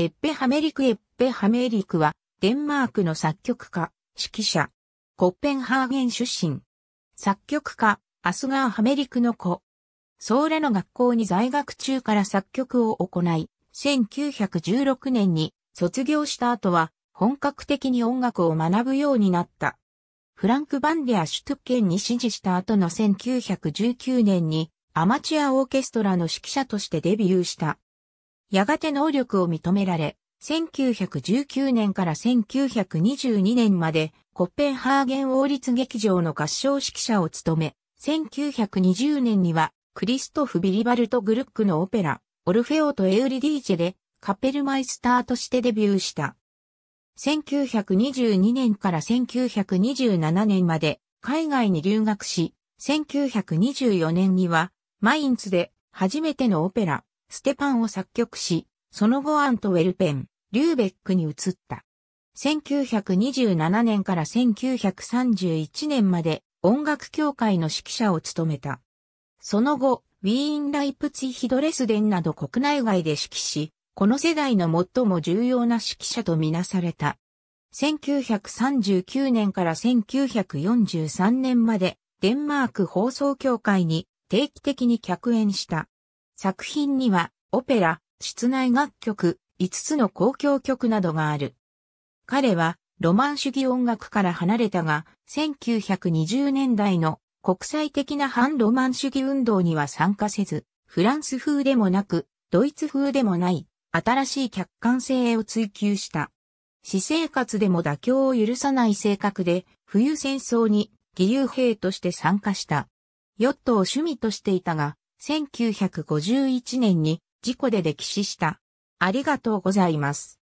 エッペハメリク・エッペハメリクは、デンマークの作曲家、指揮者、コッペンハーゲン出身。作曲家、アスガー・ハメリクの子。ソーラの学校に在学中から作曲を行い、1916年に卒業した後は、本格的に音楽を学ぶようになった。フランク・バンデア・シュトゥッケンに指示した後の1919年に、アマチュアオーケストラの指揮者としてデビューした。やがて能力を認められ、1919年から1922年までコッペンハーゲン王立劇場の合唱指揮者を務め、1920年にはクリストフ・ビリバルト・グルックのオペラ、オルフェオとエウリディーチェでカペルマイスターとしてデビューした。1922年から1927年まで海外に留学し、1924年にはマインツで初めてのオペラ、ステパンを作曲し、その後アントウェルペン、リューベックに移った。1927年から1931年まで音楽協会の指揮者を務めた。その後、ウィーン・ライプツィヒドレスデンなど国内外で指揮し、この世代の最も重要な指揮者とみなされた。1939年から1943年までデンマーク放送協会に定期的に客演した。作品には、オペラ、室内楽曲、5つの公共曲などがある。彼は、ロマン主義音楽から離れたが、1920年代の国際的な反ロマン主義運動には参加せず、フランス風でもなく、ドイツ風でもない、新しい客観性を追求した。私生活でも妥協を許さない性格で、冬戦争に義勇兵として参加した。ヨットを趣味としていたが、1951年に事故で溺死した。ありがとうございます。